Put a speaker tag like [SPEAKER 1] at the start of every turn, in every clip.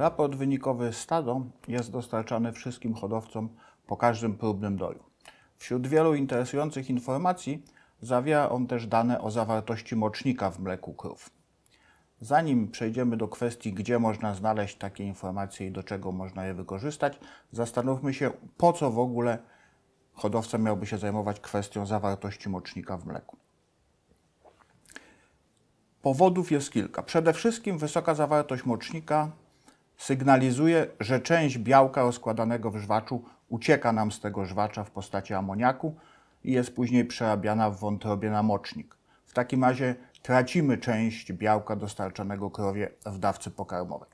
[SPEAKER 1] Raport wynikowy stado jest dostarczany wszystkim hodowcom po każdym próbnym doju. Wśród wielu interesujących informacji zawiera on też dane o zawartości mocznika w mleku krów. Zanim przejdziemy do kwestii, gdzie można znaleźć takie informacje i do czego można je wykorzystać, zastanówmy się, po co w ogóle hodowca miałby się zajmować kwestią zawartości mocznika w mleku. Powodów jest kilka. Przede wszystkim wysoka zawartość mocznika sygnalizuje, że część białka rozkładanego w żwaczu ucieka nam z tego żwacza w postaci amoniaku i jest później przerabiana w wątrobie na mocznik. W takim razie tracimy część białka dostarczanego krowie w dawce pokarmowej.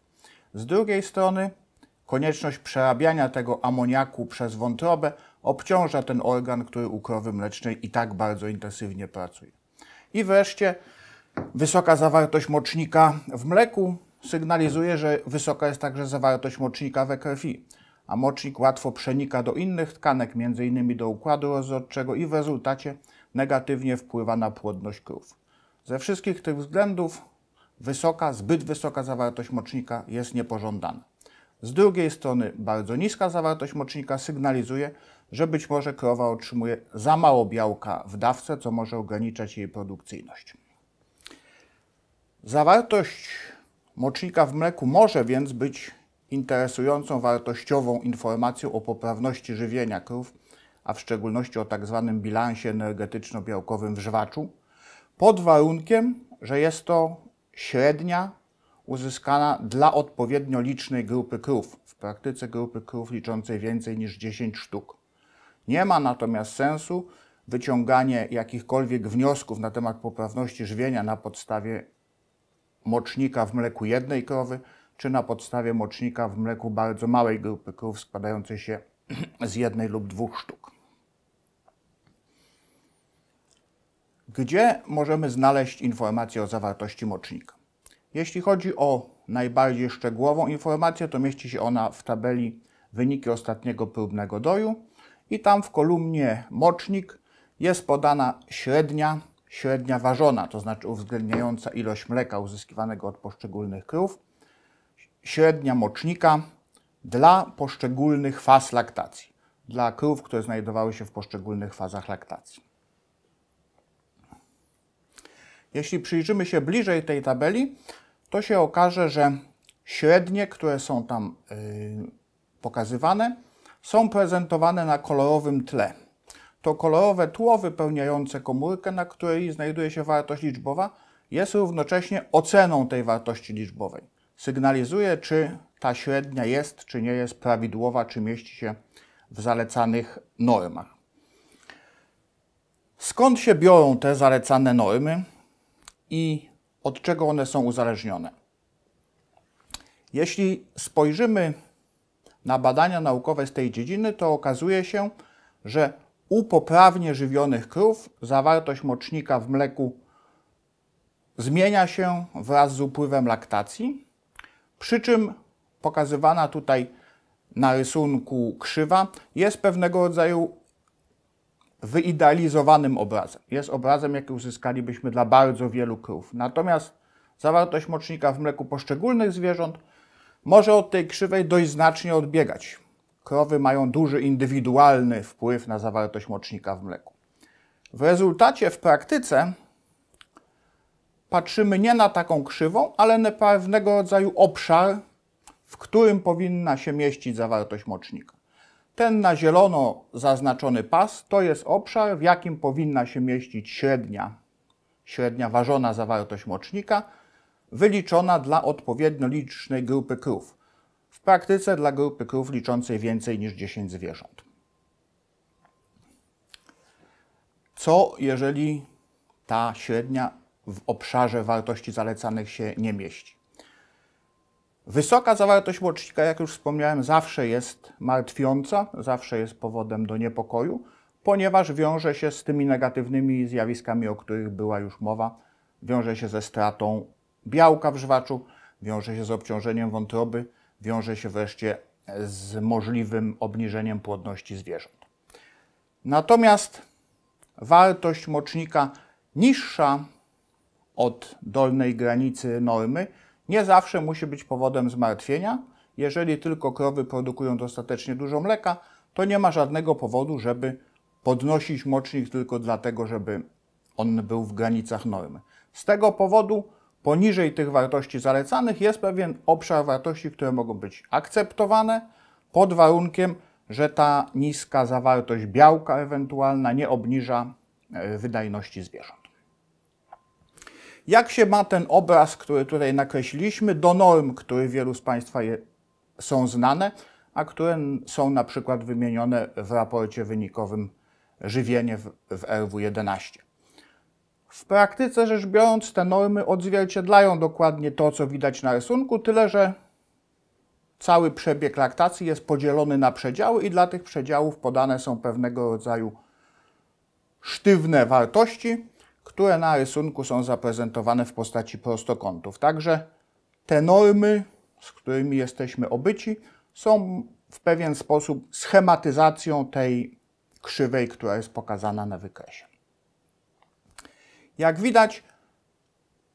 [SPEAKER 1] Z drugiej strony konieczność przerabiania tego amoniaku przez wątrobę obciąża ten organ, który u krowy mlecznej i tak bardzo intensywnie pracuje. I wreszcie wysoka zawartość mocznika w mleku sygnalizuje, że wysoka jest także zawartość mocznika we krwi, a mocznik łatwo przenika do innych tkanek, m.in. do układu rozrodczego i w rezultacie negatywnie wpływa na płodność krów. Ze wszystkich tych względów wysoka, zbyt wysoka zawartość mocznika jest niepożądana. Z drugiej strony bardzo niska zawartość mocznika sygnalizuje, że być może krowa otrzymuje za mało białka w dawce, co może ograniczać jej produkcyjność. Zawartość Mocznika w mleku może więc być interesującą, wartościową informacją o poprawności żywienia krów, a w szczególności o tzw. Tak bilansie energetyczno-białkowym w żwaczu, pod warunkiem, że jest to średnia uzyskana dla odpowiednio licznej grupy krów, w praktyce grupy krów liczącej więcej niż 10 sztuk. Nie ma natomiast sensu wyciąganie jakichkolwiek wniosków na temat poprawności żywienia na podstawie mocznika w mleku jednej krowy, czy na podstawie mocznika w mleku bardzo małej grupy krów składającej się z jednej lub dwóch sztuk. Gdzie możemy znaleźć informację o zawartości mocznika? Jeśli chodzi o najbardziej szczegółową informację, to mieści się ona w tabeli wyniki ostatniego próbnego doju i tam w kolumnie mocznik jest podana średnia średnia ważona, to znaczy uwzględniająca ilość mleka uzyskiwanego od poszczególnych krów, średnia mocznika dla poszczególnych faz laktacji, dla krów, które znajdowały się w poszczególnych fazach laktacji. Jeśli przyjrzymy się bliżej tej tabeli, to się okaże, że średnie, które są tam yy, pokazywane, są prezentowane na kolorowym tle to kolorowe tło wypełniające komórkę, na której znajduje się wartość liczbowa, jest równocześnie oceną tej wartości liczbowej. Sygnalizuje, czy ta średnia jest, czy nie jest prawidłowa, czy mieści się w zalecanych normach. Skąd się biorą te zalecane normy i od czego one są uzależnione? Jeśli spojrzymy na badania naukowe z tej dziedziny, to okazuje się, że u poprawnie żywionych krów zawartość mocznika w mleku zmienia się wraz z upływem laktacji, przy czym pokazywana tutaj na rysunku krzywa jest pewnego rodzaju wyidealizowanym obrazem. Jest obrazem, jaki uzyskalibyśmy dla bardzo wielu krów. Natomiast zawartość mocznika w mleku poszczególnych zwierząt może od tej krzywej dość znacznie odbiegać krowy mają duży indywidualny wpływ na zawartość mocznika w mleku. W rezultacie w praktyce patrzymy nie na taką krzywą, ale na pewnego rodzaju obszar, w którym powinna się mieścić zawartość mocznika. Ten na zielono zaznaczony pas to jest obszar, w jakim powinna się mieścić średnia, średnia ważona zawartość mocznika, wyliczona dla odpowiednio licznej grupy krów w praktyce dla grupy krów liczącej więcej niż 10 zwierząt. Co jeżeli ta średnia w obszarze wartości zalecanych się nie mieści? Wysoka zawartość łocznika, jak już wspomniałem, zawsze jest martwiąca, zawsze jest powodem do niepokoju, ponieważ wiąże się z tymi negatywnymi zjawiskami, o których była już mowa. Wiąże się ze stratą białka w żwaczu, wiąże się z obciążeniem wątroby, wiąże się wreszcie z możliwym obniżeniem płodności zwierząt. Natomiast wartość mocznika niższa od dolnej granicy normy nie zawsze musi być powodem zmartwienia. Jeżeli tylko krowy produkują dostatecznie dużo mleka, to nie ma żadnego powodu, żeby podnosić mocznik tylko dlatego, żeby on był w granicach normy. Z tego powodu Poniżej tych wartości zalecanych jest pewien obszar wartości, które mogą być akceptowane pod warunkiem, że ta niska zawartość białka ewentualna nie obniża e, wydajności zwierząt. Jak się ma ten obraz, który tutaj nakreśliliśmy, do norm, które wielu z Państwa je, są znane, a które są na przykład wymienione w raporcie wynikowym żywienie w, w RW11. W praktyce rzecz biorąc, te normy odzwierciedlają dokładnie to, co widać na rysunku, tyle że cały przebieg laktacji jest podzielony na przedziały i dla tych przedziałów podane są pewnego rodzaju sztywne wartości, które na rysunku są zaprezentowane w postaci prostokątów. Także te normy, z którymi jesteśmy obyci, są w pewien sposób schematyzacją tej krzywej, która jest pokazana na wykresie. Jak widać,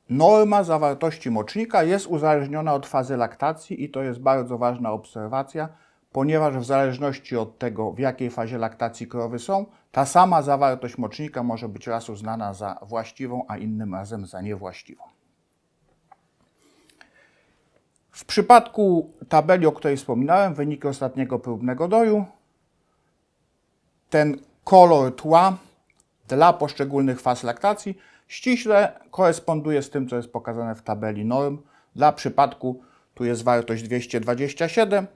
[SPEAKER 1] norma zawartości mocznika jest uzależniona od fazy laktacji i to jest bardzo ważna obserwacja, ponieważ w zależności od tego, w jakiej fazie laktacji krowy są, ta sama zawartość mocznika może być raz uznana za właściwą, a innym razem za niewłaściwą. W przypadku tabeli, o której wspominałem, wyniki ostatniego próbnego doju, ten kolor tła dla poszczególnych faz laktacji ściśle koresponduje z tym, co jest pokazane w tabeli norm. Dla przypadku tu jest wartość 227,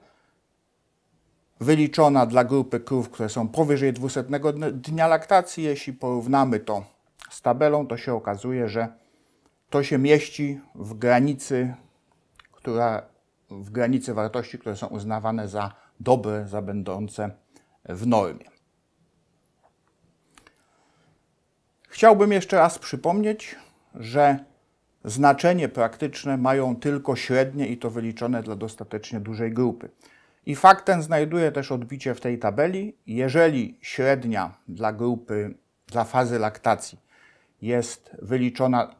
[SPEAKER 1] wyliczona dla grupy krów, które są powyżej 200 dnia laktacji. Jeśli porównamy to z tabelą, to się okazuje, że to się mieści w granicy, która, w granicy wartości, które są uznawane za dobre, za będące w normie. Chciałbym jeszcze raz przypomnieć, że znaczenie praktyczne mają tylko średnie i to wyliczone dla dostatecznie dużej grupy. I fakt ten znajduje też odbicie w tej tabeli. Jeżeli średnia dla grupy, dla fazy laktacji jest wyliczona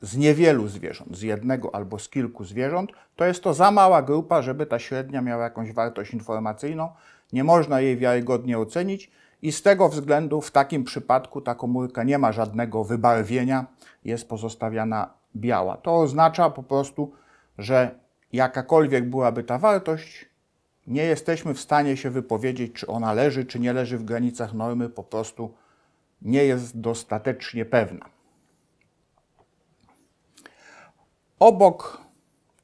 [SPEAKER 1] z niewielu zwierząt, z jednego albo z kilku zwierząt, to jest to za mała grupa, żeby ta średnia miała jakąś wartość informacyjną. Nie można jej wiarygodnie ocenić i z tego względu w takim przypadku ta komórka nie ma żadnego wybarwienia, jest pozostawiana biała. To oznacza po prostu, że jakakolwiek byłaby ta wartość, nie jesteśmy w stanie się wypowiedzieć, czy ona leży, czy nie leży w granicach normy, po prostu nie jest dostatecznie pewna. Obok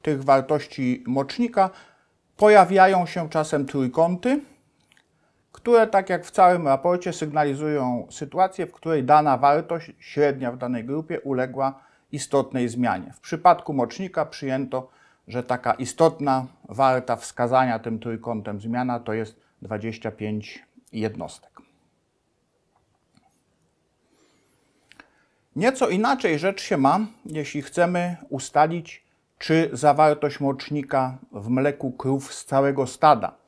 [SPEAKER 1] tych wartości mocznika pojawiają się czasem trójkąty które tak jak w całym raporcie sygnalizują sytuację, w której dana wartość średnia w danej grupie uległa istotnej zmianie. W przypadku mocznika przyjęto, że taka istotna warta wskazania tym trójkątem zmiana to jest 25 jednostek. Nieco inaczej rzecz się ma, jeśli chcemy ustalić, czy zawartość mocznika w mleku krów z całego stada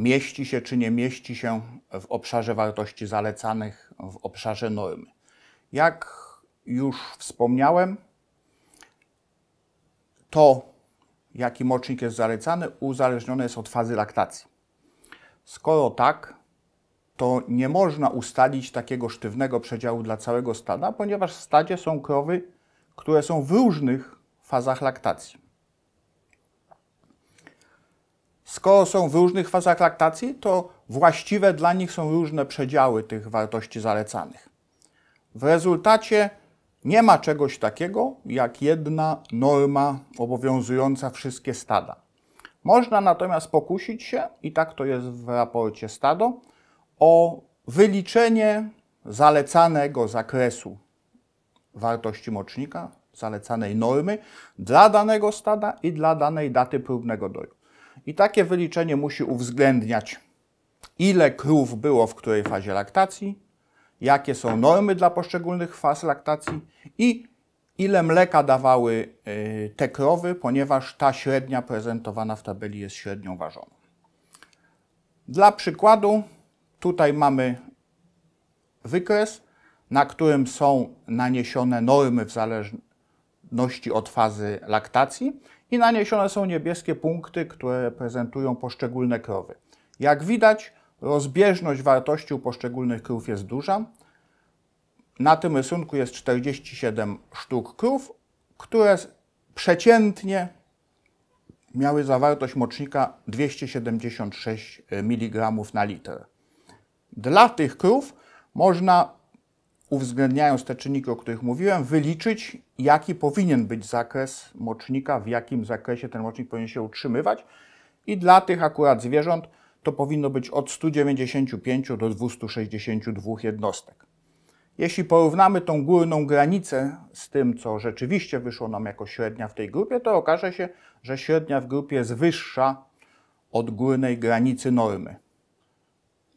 [SPEAKER 1] mieści się czy nie mieści się w obszarze wartości zalecanych, w obszarze normy. Jak już wspomniałem, to jaki mocznik jest zalecany uzależnione jest od fazy laktacji. Skoro tak, to nie można ustalić takiego sztywnego przedziału dla całego stada, ponieważ w stadzie są krowy, które są w różnych fazach laktacji. Skoro są w różnych fazach laktacji, to właściwe dla nich są różne przedziały tych wartości zalecanych. W rezultacie nie ma czegoś takiego jak jedna norma obowiązująca wszystkie stada. Można natomiast pokusić się, i tak to jest w raporcie stado, o wyliczenie zalecanego zakresu wartości mocznika, zalecanej normy dla danego stada i dla danej daty próbnego doju. I takie wyliczenie musi uwzględniać, ile krów było w której fazie laktacji, jakie są normy dla poszczególnych faz laktacji i ile mleka dawały y, te krowy, ponieważ ta średnia prezentowana w tabeli jest średnią ważoną. Dla przykładu, tutaj mamy wykres, na którym są naniesione normy w zależności od fazy laktacji i naniesione są niebieskie punkty, które reprezentują poszczególne krowy. Jak widać, rozbieżność wartości u poszczególnych krów jest duża. Na tym rysunku jest 47 sztuk krów, które przeciętnie miały zawartość mocznika 276 mg na litr. Dla tych krów można uwzględniając te czynniki, o których mówiłem, wyliczyć, jaki powinien być zakres mocznika, w jakim zakresie ten mocznik powinien się utrzymywać. I dla tych akurat zwierząt to powinno być od 195 do 262 jednostek. Jeśli porównamy tą górną granicę z tym, co rzeczywiście wyszło nam jako średnia w tej grupie, to okaże się, że średnia w grupie jest wyższa od górnej granicy normy.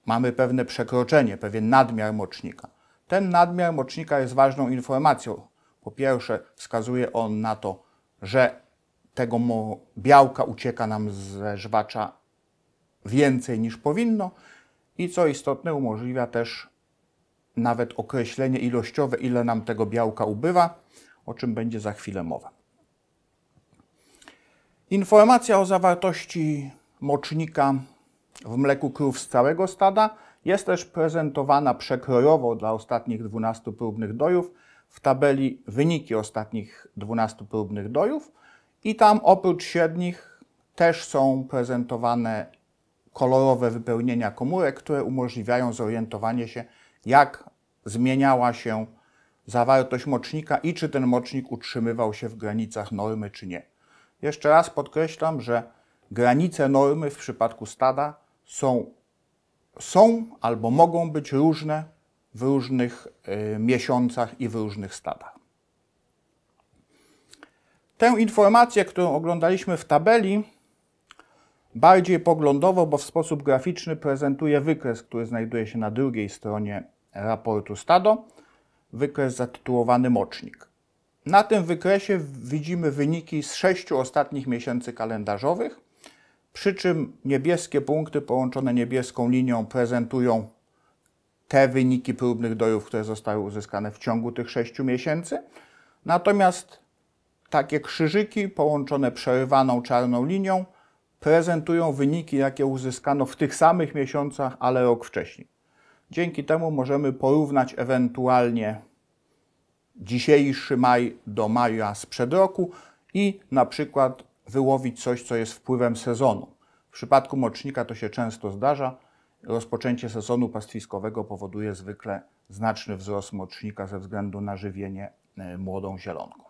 [SPEAKER 1] Mamy pewne przekroczenie, pewien nadmiar mocznika. Ten nadmiar mocznika jest ważną informacją. Po pierwsze, wskazuje on na to, że tego białka ucieka nam ze żwacza więcej niż powinno i co istotne umożliwia też nawet określenie ilościowe, ile nam tego białka ubywa, o czym będzie za chwilę mowa. Informacja o zawartości mocznika w mleku krów z całego stada jest też prezentowana przekrojowo dla ostatnich 12 próbnych dojów w tabeli wyniki ostatnich 12 próbnych dojów i tam oprócz średnich też są prezentowane kolorowe wypełnienia komórek, które umożliwiają zorientowanie się, jak zmieniała się zawartość mocznika i czy ten mocznik utrzymywał się w granicach normy, czy nie. Jeszcze raz podkreślam, że granice normy w przypadku stada są są albo mogą być różne w różnych y, miesiącach i w różnych stadach. Tę informację, którą oglądaliśmy w tabeli, bardziej poglądowo, bo w sposób graficzny prezentuje wykres, który znajduje się na drugiej stronie raportu Stado, wykres zatytułowany Mocznik. Na tym wykresie widzimy wyniki z sześciu ostatnich miesięcy kalendarzowych – przy czym niebieskie punkty połączone niebieską linią prezentują te wyniki próbnych dojów, które zostały uzyskane w ciągu tych 6 miesięcy. Natomiast takie krzyżyki połączone przerywaną czarną linią prezentują wyniki, jakie uzyskano w tych samych miesiącach, ale rok wcześniej. Dzięki temu możemy porównać ewentualnie dzisiejszy maj do maja sprzed roku i na przykład wyłowić coś, co jest wpływem sezonu. W przypadku mocznika to się często zdarza. Rozpoczęcie sezonu pastwiskowego powoduje zwykle znaczny wzrost mocznika ze względu na żywienie e, młodą zielonką.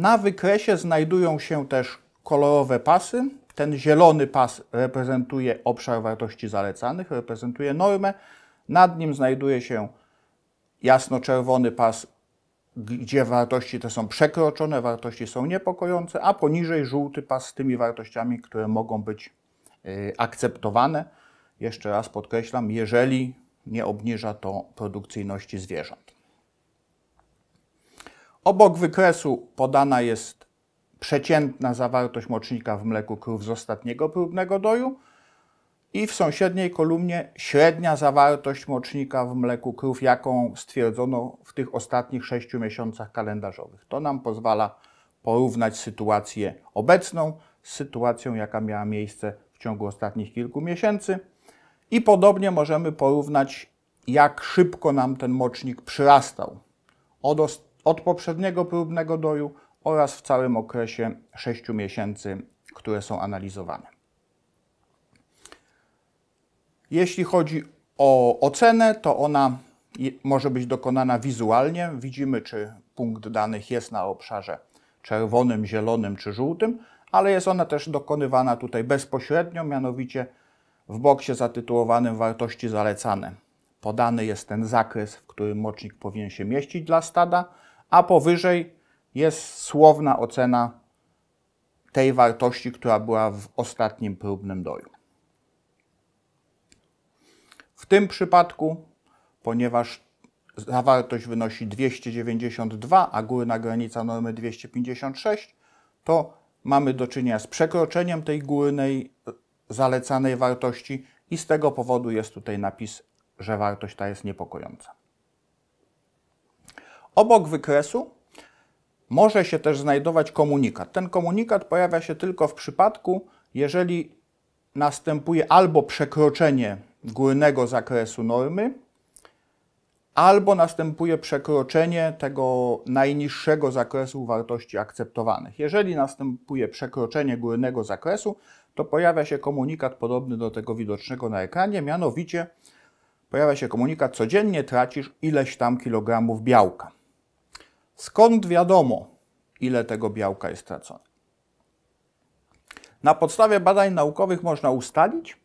[SPEAKER 1] Na wykresie znajdują się też kolorowe pasy. Ten zielony pas reprezentuje obszar wartości zalecanych, reprezentuje normę. Nad nim znajduje się jasno-czerwony pas gdzie wartości te są przekroczone, wartości są niepokojące, a poniżej żółty pas z tymi wartościami, które mogą być y, akceptowane. Jeszcze raz podkreślam, jeżeli nie obniża to produkcyjności zwierząt. Obok wykresu podana jest przeciętna zawartość mocznika w mleku krów z ostatniego próbnego doju i w sąsiedniej kolumnie średnia zawartość mocznika w mleku krów, jaką stwierdzono w tych ostatnich sześciu miesiącach kalendarzowych. To nam pozwala porównać sytuację obecną z sytuacją, jaka miała miejsce w ciągu ostatnich kilku miesięcy. I podobnie możemy porównać, jak szybko nam ten mocznik przyrastał od, od poprzedniego próbnego doju oraz w całym okresie 6 miesięcy, które są analizowane. Jeśli chodzi o ocenę, to ona może być dokonana wizualnie. Widzimy, czy punkt danych jest na obszarze czerwonym, zielonym czy żółtym, ale jest ona też dokonywana tutaj bezpośrednio, mianowicie w boksie zatytułowanym wartości zalecane. Podany jest ten zakres, w którym mocznik powinien się mieścić dla stada, a powyżej jest słowna ocena tej wartości, która była w ostatnim próbnym doju tym przypadku, ponieważ zawartość wynosi 292, a górna granica normy 256, to mamy do czynienia z przekroczeniem tej górnej e, zalecanej wartości i z tego powodu jest tutaj napis, że wartość ta jest niepokojąca. Obok wykresu może się też znajdować komunikat. Ten komunikat pojawia się tylko w przypadku, jeżeli następuje albo przekroczenie górnego zakresu normy, albo następuje przekroczenie tego najniższego zakresu wartości akceptowanych. Jeżeli następuje przekroczenie górnego zakresu, to pojawia się komunikat podobny do tego widocznego na ekranie, mianowicie pojawia się komunikat codziennie tracisz ileś tam kilogramów białka. Skąd wiadomo, ile tego białka jest tracone? Na podstawie badań naukowych można ustalić,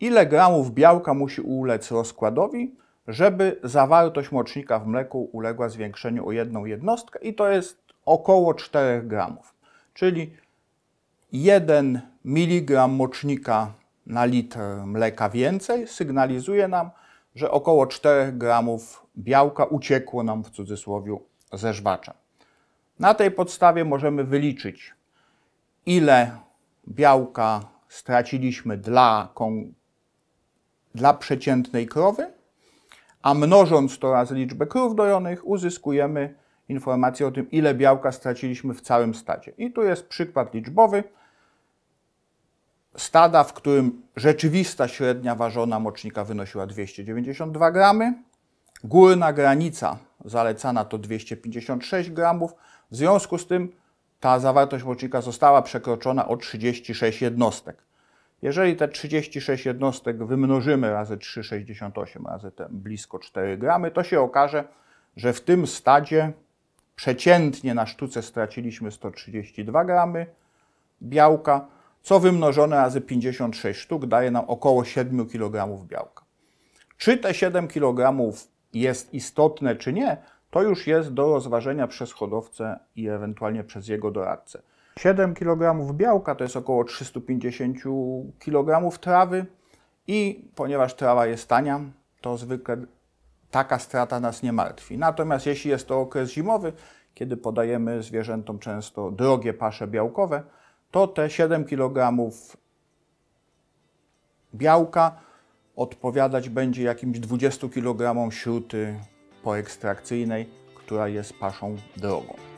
[SPEAKER 1] ile gramów białka musi ulec rozkładowi, żeby zawartość mocznika w mleku uległa zwiększeniu o jedną jednostkę i to jest około 4 gramów, czyli 1 mg mocznika na litr mleka więcej sygnalizuje nam, że około 4 gramów białka uciekło nam w cudzysłowie ze żwacza. Na tej podstawie możemy wyliczyć, ile białka straciliśmy dla kon dla przeciętnej krowy, a mnożąc to razy liczbę krów dojonych, uzyskujemy informację o tym, ile białka straciliśmy w całym stadzie. I tu jest przykład liczbowy stada, w którym rzeczywista średnia ważona mocznika wynosiła 292 gramy, górna granica zalecana to 256 gramów, w związku z tym ta zawartość mocznika została przekroczona o 36 jednostek. Jeżeli te 36 jednostek wymnożymy razy 3,68 razy te blisko 4 gramy, to się okaże, że w tym stadzie przeciętnie na sztuce straciliśmy 132 gramy białka, co wymnożone razy 56 sztuk daje nam około 7 kg białka. Czy te 7 kg jest istotne, czy nie, to już jest do rozważenia przez hodowcę i ewentualnie przez jego doradcę. 7 kg białka to jest około 350 kg trawy i ponieważ trawa jest tania, to zwykle taka strata nas nie martwi. Natomiast jeśli jest to okres zimowy, kiedy podajemy zwierzętom często drogie pasze białkowe, to te 7 kg białka odpowiadać będzie jakimś 20 kg śruty poekstrakcyjnej, która jest paszą drogą.